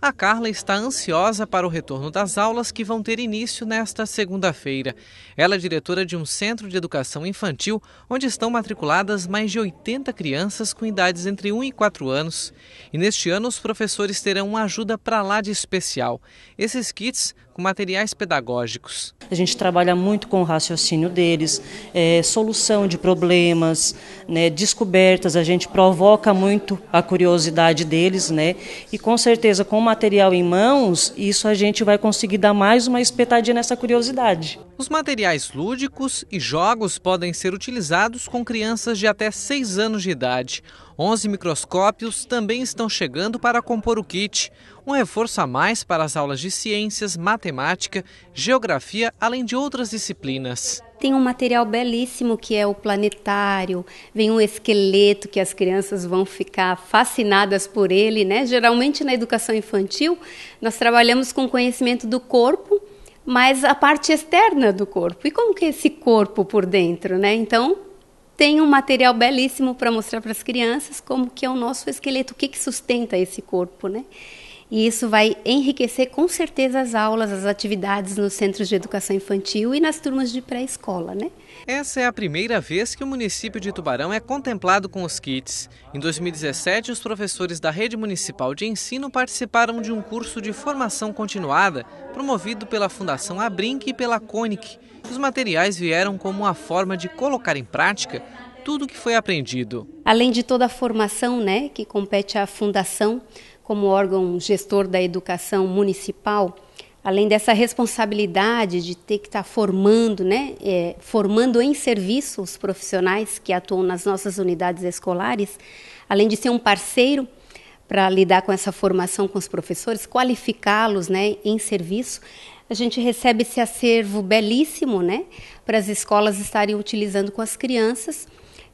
A Carla está ansiosa para o retorno das aulas que vão ter início nesta segunda-feira. Ela é diretora de um centro de educação infantil onde estão matriculadas mais de 80 crianças com idades entre 1 e 4 anos. E neste ano os professores terão uma ajuda para lá de especial. Esses kits com materiais pedagógicos. A gente trabalha muito com o raciocínio deles, é, solução de problemas, né, descobertas, a gente provoca muito a curiosidade deles, né? E com certeza, com o material em mãos, isso a gente vai conseguir dar mais uma espetadinha nessa curiosidade. Os materiais lúdicos e jogos podem ser utilizados com crianças de até 6 anos de idade. 11 microscópios também estão chegando para compor o kit um reforço a mais para as aulas de ciências, matemática, geografia, além de outras disciplinas. Tem um material belíssimo que é o planetário, vem um esqueleto que as crianças vão ficar fascinadas por ele, né? Geralmente na educação infantil, nós trabalhamos com conhecimento do corpo, mas a parte externa do corpo. E como que é esse corpo por dentro, né? Então, tem um material belíssimo para mostrar para as crianças como que é o nosso esqueleto, o que, que sustenta esse corpo, né? E isso vai enriquecer com certeza as aulas, as atividades nos centros de educação infantil e nas turmas de pré-escola, né? Essa é a primeira vez que o município de Tubarão é contemplado com os kits. Em 2017, os professores da rede municipal de ensino participaram de um curso de formação continuada promovido pela Fundação Abrinq e pela Conic. Os materiais vieram como uma forma de colocar em prática tudo o que foi aprendido. Além de toda a formação, né, que compete à fundação, como órgão gestor da educação municipal, além dessa responsabilidade de ter que estar tá formando, né, é, formando em serviço os profissionais que atuam nas nossas unidades escolares, além de ser um parceiro para lidar com essa formação com os professores, qualificá-los, né, em serviço, a gente recebe esse acervo belíssimo, né, para as escolas estarem utilizando com as crianças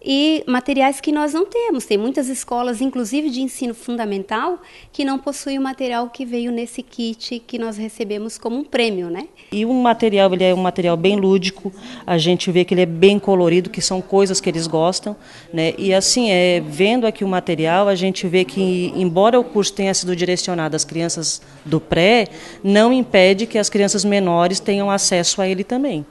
e materiais que nós não temos. Tem muitas escolas, inclusive de ensino fundamental, que não possuem o material que veio nesse kit que nós recebemos como um prêmio, né? E o material, ele é um material bem lúdico, a gente vê que ele é bem colorido, que são coisas que eles gostam, né? E assim, é, vendo aqui o material, a gente vê que, embora o curso tenha sido direcionado às crianças do pré, não impede que as crianças menores tenham acesso a ele também.